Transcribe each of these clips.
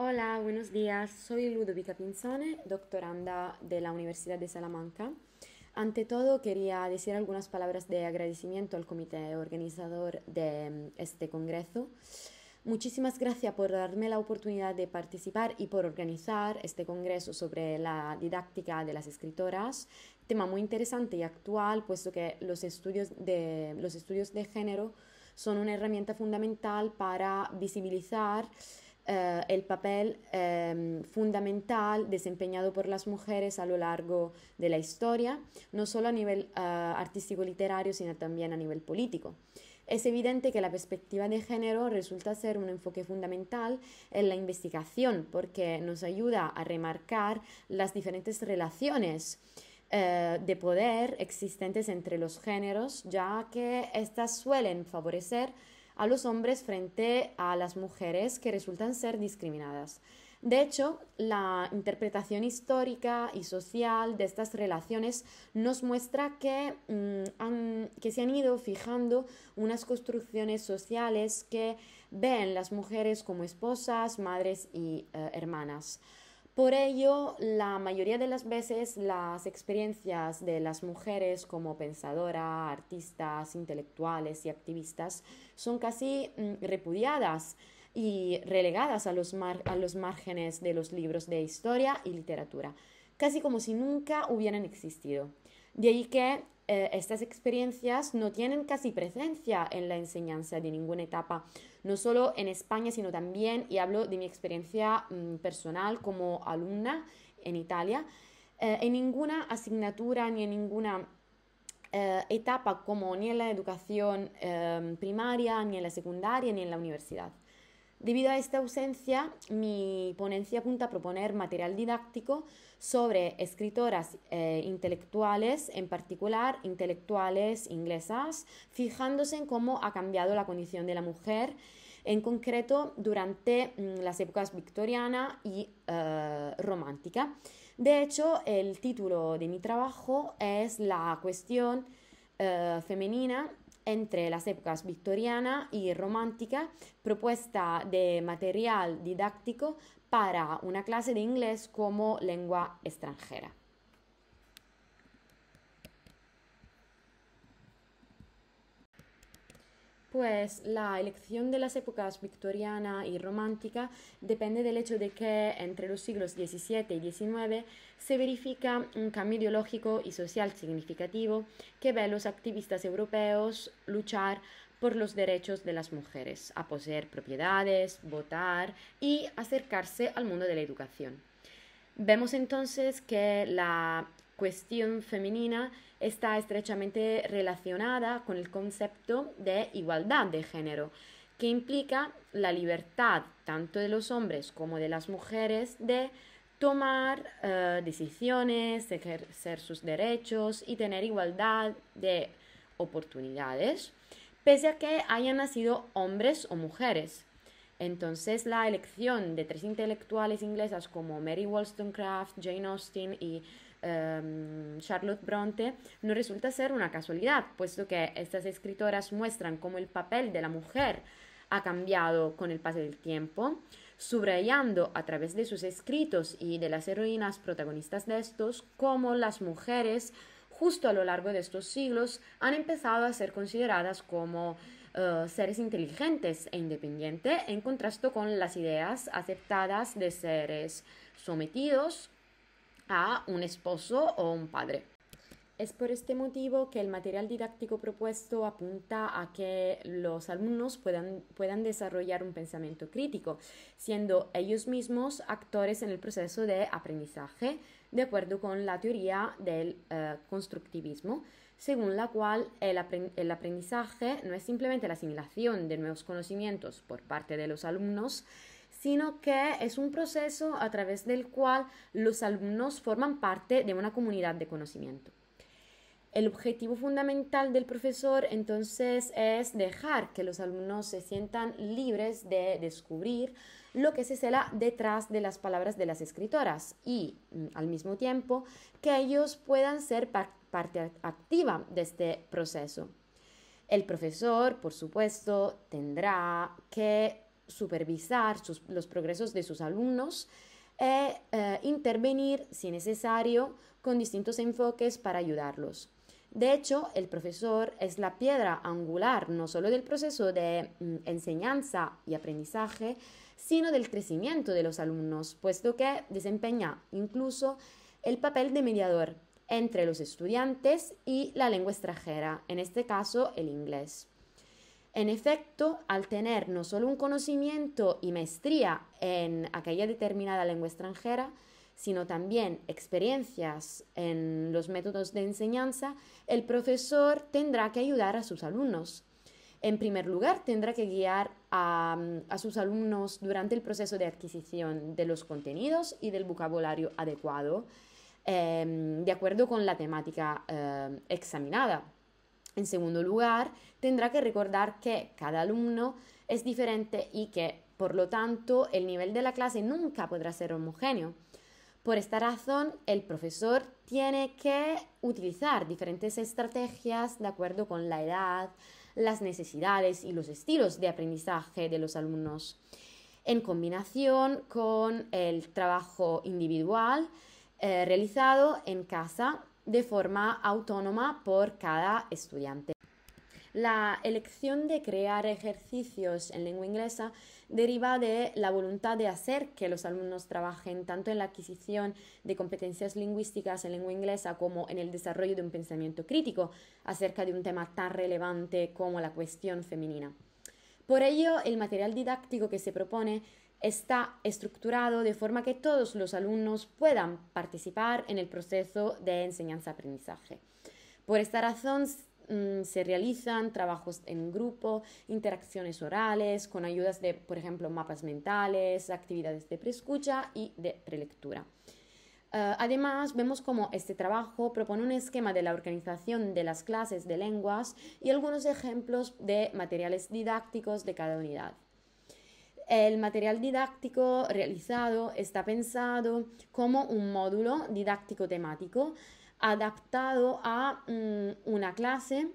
Hola, buenos días. Soy Ludovica Pinzone, doctoranda de la Universidad de Salamanca. Ante todo, quería decir algunas palabras de agradecimiento al comité organizador de mm, este congreso. Muchísimas gracias por darme la oportunidad de participar y por organizar este congreso sobre la didáctica de las escritoras, tema muy interesante y actual, puesto que los estudios de, los estudios de género son una herramienta fundamental para visibilizar eh, el papel em, fundamental desempeñado por las mujeres a lo largo de la historia, no solo a nivel eh, artístico-literario, sino también a nivel político. Es evidente que la perspectiva de género resulta ser un enfoque fundamental en la investigación porque nos ayuda a remarcar las diferentes relaciones eh, de poder existentes entre los géneros, ya que éstas suelen favorecer a los hombres frente a las mujeres que resultan ser discriminadas. De hecho, la interpretación histórica y social de estas relaciones nos muestra que, mm, se han ido fijando unas construcciones sociales que ven las mujeres como esposas, madres y eh, hermanas. Por ello, la mayoría de las veces las experiencias de las mujeres como pensadoras, artistas, intelectuales y activistas son casi mm, repudiadas y relegadas a los, márgenes de los libros de historia y literatura, casi como si nunca hubieran existido. De ahí que eh, estas experiencias no tienen casi presencia en la enseñanza de ninguna etapa no solo en España, sino también, y hablo de mi experiencia mm, personal como alumna en Italia, eh, en ninguna asignatura ni en ninguna eh, etapa como ni en la educación eh, primaria, ni en la secundaria, ni en la universidad. Debido a esta ausencia, mi ponencia apunta a proponer material didáctico sobre escritoras eh, intelectuales, en particular intelectuales inglesas, fijándose en cómo ha cambiado la condición de la mujer, en concreto durante mm, las épocas victoriana y eh, romántica. De hecho, el título de mi trabajo es La cuestión eh, femenina entre las épocas victoriana y romántica, propuesta de material didáctico para una clase de inglés como lengua extranjera. Pues la elección de las épocas victoriana y romántica depende del hecho de que entre los siglos XVII y XIX se verifica un cambio ideológico y social significativo que ve a los activistas europeos luchar por los derechos de las mujeres, a poseer propiedades, votar y acercarse al mundo de la educación. Vemos entonces que la cuestión femenina está estrechamente relacionada con el concepto de igualdad de género, que implica la libertad tanto de los hombres como de las mujeres de tomar eh, decisiones, ejercer sus derechos y tener igualdad de oportunidades, pese a que hayan nacido hombres o mujeres. Entonces, la elección de tres intelectuales inglesas como Mary Wollstonecraft, Jane Austen y Em, Charlotte Bronte no resulta ser una casualidad, puesto que estas escritoras muestran cómo el papel de la mujer ha cambiado con el paso del tiempo, subrayando a través de sus escritos y de las heroínas protagonistas de estos cómo las mujeres justo a lo largo de estos siglos han empezado a ser consideradas como eh, seres inteligentes e independientes en contraste con las ideas aceptadas de seres sometidos a un esposo o un padre. Es por este motivo que el material didáctico propuesto apunta a que los alumnos puedan, desarrollar un pensamiento crítico, siendo ellos mismos actores en el proceso de aprendizaje, de acuerdo con la teoría del eh, constructivismo, según la cual el aprendizaje no es simplemente la asimilación de nuevos conocimientos por parte de los alumnos, sino que es un proceso a través del cual los alumnos forman parte de una comunidad de conocimiento. El objetivo fundamental del profesor entonces es dejar que los alumnos se sientan libres de descubrir lo que se cela detrás de las palabras de las escritoras y mm, al mismo tiempo que ellos puedan ser parte activa de este proceso. El profesor, por supuesto, tendrá que supervisar los progresos de sus alumnos e eh, intervenir, si necesario, con distintos enfoques para ayudarlos. De hecho, el profesor es la piedra angular no solo del proceso de mm, enseñanza y aprendizaje, sino del crecimiento de los alumnos, puesto que desempeña incluso el papel de mediador entre los estudiantes y la lengua extranjera, en este caso el inglés. En efecto, al tener no solo un conocimiento y maestría en aquella determinada lengua extranjera, sino también experiencias en los métodos de enseñanza, el profesor tendrá que ayudar a sus alumnos. En primer lugar, tendrá que guiar a, sus alumnos durante el proceso de adquisición de los contenidos y del vocabulario adecuado, em, de acuerdo con la temática em, examinada. En segundo lugar, tendrá que recordar que cada alumno es diferente y que, por lo tanto, el nivel de la clase nunca podrá ser homogéneo. Por esta razón, el profesor tiene que utilizar diferentes estrategias de acuerdo con la edad, las necesidades y los estilos de aprendizaje de los alumnos, en combinación con el trabajo individual eh, realizado en casa de forma autónoma por cada estudiante. La elección de crear ejercicios en lengua inglesa deriva de la voluntad de hacer que los alumnos trabajen tanto en la adquisición de competencias lingüísticas en lengua inglesa como en el desarrollo de un pensamiento crítico acerca de un tema tan relevante como la cuestión femenina. Por ello, el material didáctico que se propone está estructurado de forma que todos los alumnos puedan participar en el proceso de enseñanza-aprendizaje. Por esta razón mm, se realizan trabajos en grupo, interacciones orales, con ayudas de, por ejemplo, mapas mentales, actividades de preescucha y de prelectura. Eh, además, vemos cómo este trabajo propone un esquema de la organización de las clases de lenguas y algunos ejemplos de materiales didácticos de cada unidad. El material didáctico realizado está pensado como un módulo didáctico temático adaptado a mm, una clase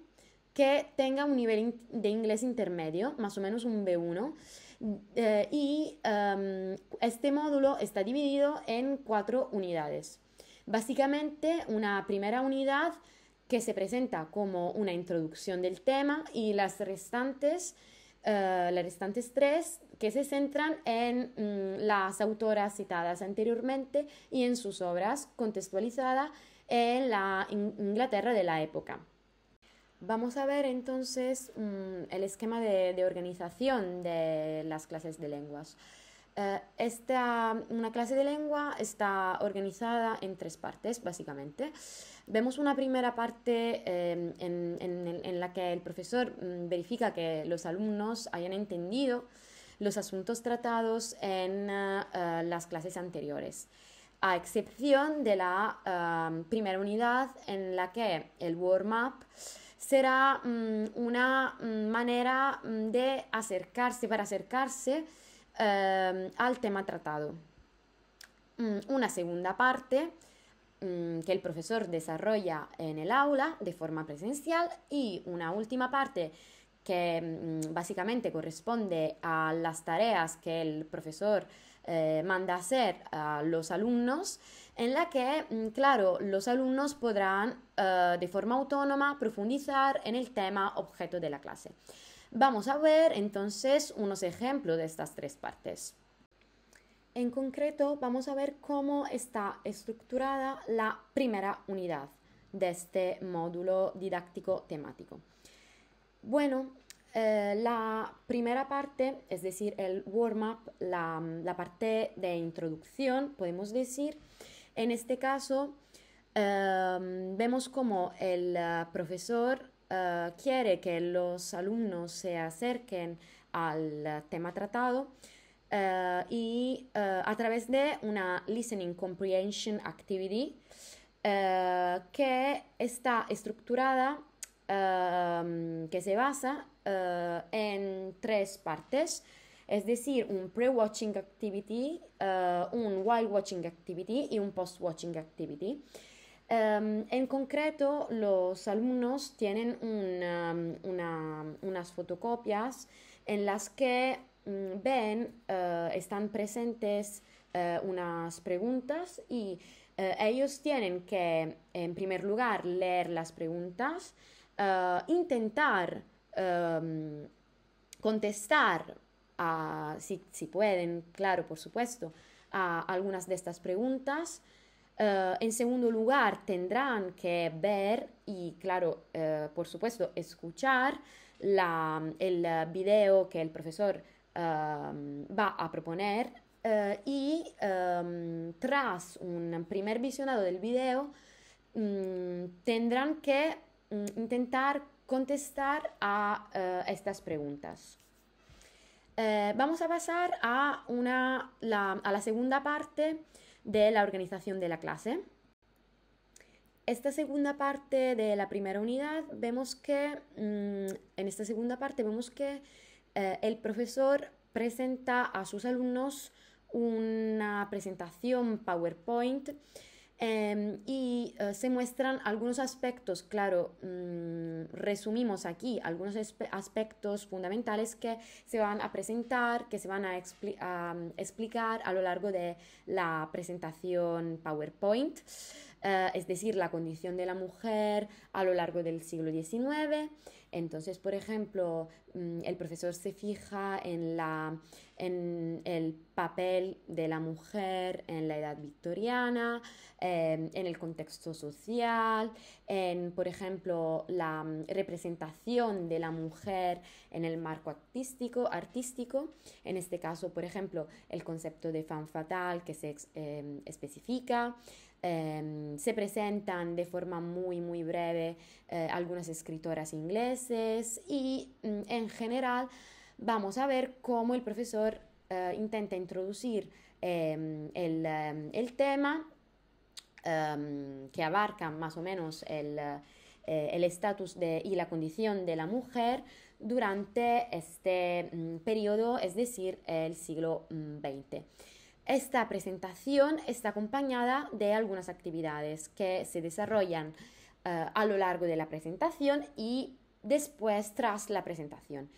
que tenga un nivel de inglés intermedio, más o menos un B1. Eh, y em, este módulo está dividido en cuatro unidades. Básicamente, una primera unidad que se presenta como una introducción del tema y las restantes, eh, las restantes tres que se centran en mm, las autoras citadas anteriormente y en sus obras contextualizadas en la Inglaterra de la época. Vamos a ver entonces mm, el esquema de, organización de las clases de lenguas. Eh, esta, una clase de lengua está organizada en tres partes, básicamente. Vemos una primera parte em, en, la que el profesor mm, verifica que los alumnos hayan entendido los asuntos tratados en eh, eh, las clases anteriores, a excepción de la eh, primera unidad en la que el warm-up será mm, una mm, manera mm, de acercarse, para acercarse al tema tratado. una segunda parte que el profesor desarrolla en el aula de forma presencial y una última parte que mm, básicamente corresponde a las tareas que el profesor eh, manda hacer a los alumnos, en la que, mm, claro, los alumnos podrán eh, de forma autónoma profundizar en el tema objeto de la clase. Vamos a ver entonces unos ejemplos de estas tres partes. En concreto, vamos a ver cómo está estructurada la primera unidad de este módulo didáctico temático. Bueno, eh, la primera parte, es decir, el warm-up, la, parte de introducción, podemos decir, en este caso em, vemos cómo el eh, profesor eh, quiere que los alumnos se acerquen al tema tratado y a través de una Listening Comprehension Activity que está estructurada Em, que se basa eh, en tres partes, es decir, un pre-watching activity, eh, un while-watching activity y un post-watching activity. Em, en concreto, los alumnos tienen em, unas fotocopias en las que mm, ven, eh, están presentes unas preguntas y ellos tienen que, en primer lugar, leer las preguntas, eh, intentar em, contestar, si, pueden, claro, por supuesto, a algunas de estas preguntas. Eh, en segundo lugar, tendrán que ver y, claro, eh, por supuesto, escuchar el video que el profesor em, va a proponer y em, tras un primer visionado del video mm, tendrán que Mm, intentar contestar a eh, estas preguntas. Eh, vamos a pasar a, una, la, a la segunda parte de la organización de la clase. Esta segunda parte de la primera unidad, vemos que mm, en esta segunda parte vemos que eh, el profesor presenta a sus alumnos una presentación PowerPoint Em, y eh, se muestran algunos aspectos, claro, mm, resumimos aquí algunos aspectos fundamentales que se van a presentar, que se van a explicar a lo largo de la presentación PowerPoint. Eh, es decir, la condición de la mujer a lo largo del siglo XIX. Entonces, por ejemplo, mm, el profesor se fija en, la, en el papel de la mujer en la edad victoriana, em, en el contexto social, en, por ejemplo, la mm, representación de la mujer en el marco artístico, artístico. En este caso, por ejemplo, el concepto de fan fatal que se em, especifica. Em, se presentan de forma muy, muy breve eh, algunas escritoras ingleses y mm, en general vamos a ver cómo el profesor eh, intenta introducir em, em, el, tema que abarca más o menos el eh, estatus y la condición de la mujer durante este mm, periodo, es decir, el siglo XX. Mm, esta presentación está acompañada de algunas actividades que se desarrollan eh, a lo largo de la presentación y después tras la presentación.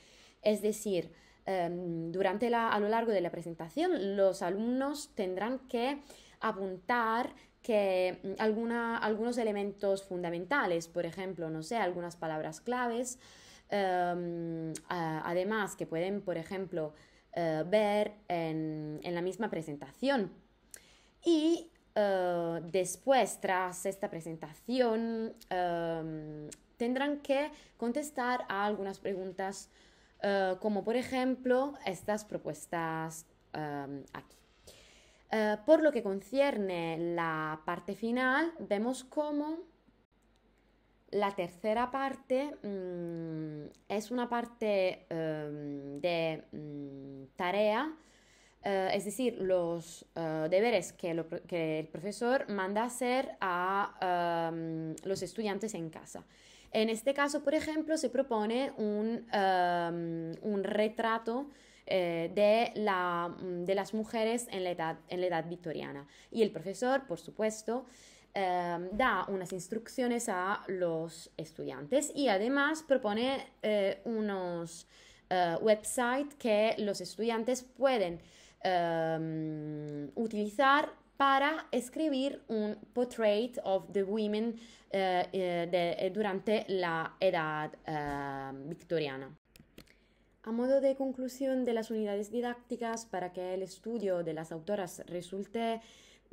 Es decir, em, durante a lo largo de la presentación los alumnos tendrán que apuntar que mm, algunos elementos fundamentales, por ejemplo, no sé, algunas palabras claves, em, además que pueden, por ejemplo, eh, ver en, la misma presentación. Y eh, después, tras esta presentación, em, tendrán que contestar a algunas preguntas, eh, como por ejemplo estas propuestas em, aquí. por lo que concierne la parte final, vemos cómo la tercera parte mm, es una parte em, de mm, tarea, eh, es decir, los eh, deberes que, el profesor manda hacer a em, los estudiantes en casa. En este caso, por ejemplo, se propone un, em, un retrato eh, de, la, mm, de, las mujeres en la en la edad victoriana. Y el profesor, por supuesto, Em, da unas instrucciones a los estudiantes y además propone eh, unos eh, websites que los estudiantes pueden em, utilizar para escribir un portrait of the women eh, durante la edad em, victoriana. A modo de conclusión de las unidades didácticas, para que el estudio de las autoras resulte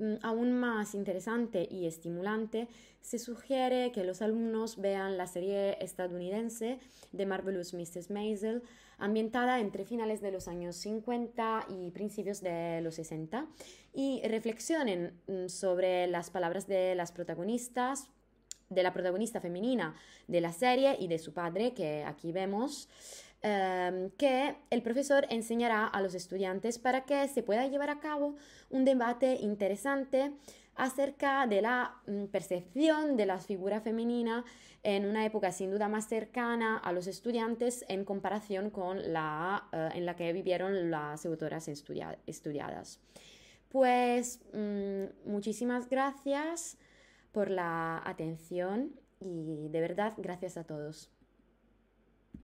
Mm, aún más interesante y estimulante, se sugiere que los alumnos vean la serie estadounidense de Marvelous Mrs. Maisel, ambientada entre finales de los años 50 y principios de los 60, y reflexionen mm, sobre las palabras de las protagonistas, de la protagonista femenina de la serie y de su padre, que aquí vemos. Em, que el profesor enseñará a los estudiantes para que se pueda llevar a cabo un debate interesante acerca de la mm, percepción de la figura femenina en una época sin duda más cercana a los estudiantes en comparación con la eh, en la que vivieron las autoras estudiadas. Pues mm, muchísimas gracias por la atención y de verdad gracias a todos.